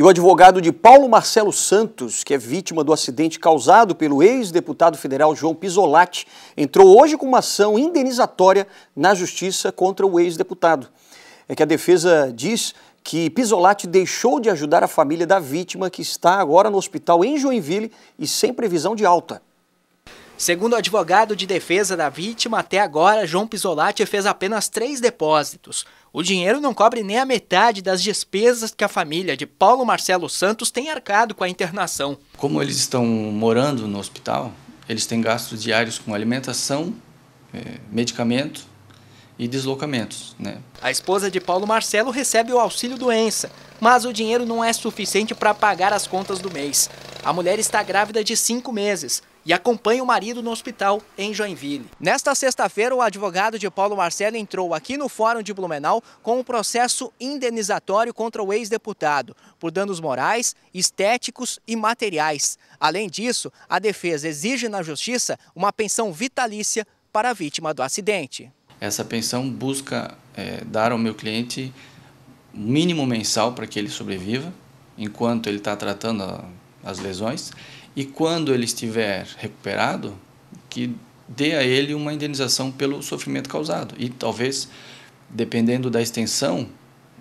E o advogado de Paulo Marcelo Santos, que é vítima do acidente causado pelo ex-deputado federal João Pisolatti, entrou hoje com uma ação indenizatória na justiça contra o ex-deputado. É que a defesa diz que Pisolatti deixou de ajudar a família da vítima, que está agora no hospital em Joinville e sem previsão de alta. Segundo o advogado de defesa da vítima, até agora João Pisolati fez apenas três depósitos. O dinheiro não cobre nem a metade das despesas que a família de Paulo Marcelo Santos tem arcado com a internação. Como eles estão morando no hospital, eles têm gastos diários com alimentação, eh, medicamento e deslocamentos. Né? A esposa de Paulo Marcelo recebe o auxílio doença, mas o dinheiro não é suficiente para pagar as contas do mês. A mulher está grávida de cinco meses e acompanha o marido no hospital em Joinville. Nesta sexta-feira, o advogado de Paulo Marcelo entrou aqui no Fórum de Blumenau com um processo indenizatório contra o ex-deputado por danos morais, estéticos e materiais. Além disso, a defesa exige na justiça uma pensão vitalícia para a vítima do acidente. Essa pensão busca é, dar ao meu cliente mínimo mensal para que ele sobreviva, enquanto ele está tratando as lesões, e quando ele estiver recuperado, que dê a ele uma indenização pelo sofrimento causado e talvez, dependendo da extensão,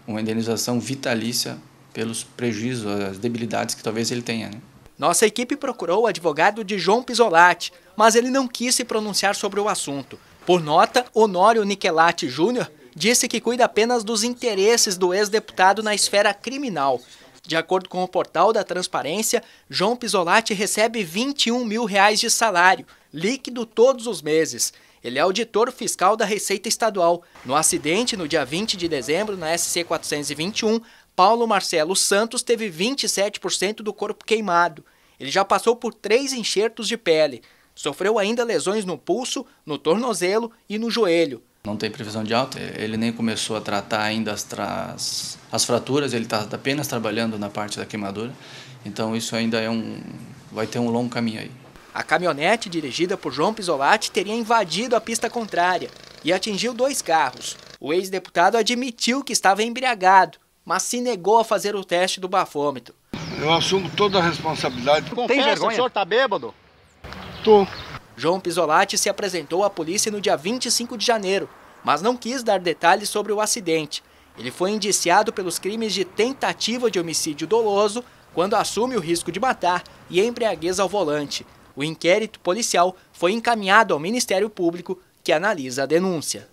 uma indenização vitalícia pelos prejuízos, as debilidades que talvez ele tenha. Né? Nossa equipe procurou o advogado de João Pisolati, mas ele não quis se pronunciar sobre o assunto. Por nota, Honório Niquelati Júnior disse que cuida apenas dos interesses do ex-deputado na esfera criminal de acordo com o portal da Transparência, João Pisolatti recebe 21 mil reais de salário, líquido todos os meses. Ele é auditor fiscal da Receita Estadual. No acidente, no dia 20 de dezembro, na SC 421, Paulo Marcelo Santos teve 27% do corpo queimado. Ele já passou por três enxertos de pele. Sofreu ainda lesões no pulso, no tornozelo e no joelho não tem previsão de alta. Ele nem começou a tratar ainda as, tras, as fraturas, ele está apenas trabalhando na parte da queimadura. Então isso ainda é um vai ter um longo caminho aí. A caminhonete dirigida por João Pisolatti teria invadido a pista contrária e atingiu dois carros. O ex-deputado admitiu que estava embriagado, mas se negou a fazer o teste do bafômetro. Eu assumo toda a responsabilidade. Confessa, Tem vergonha? o senhor está bêbado? Tô. João Pisolatti se apresentou à polícia no dia 25 de janeiro, mas não quis dar detalhes sobre o acidente. Ele foi indiciado pelos crimes de tentativa de homicídio doloso, quando assume o risco de matar e embriaguez ao volante. O inquérito policial foi encaminhado ao Ministério Público, que analisa a denúncia.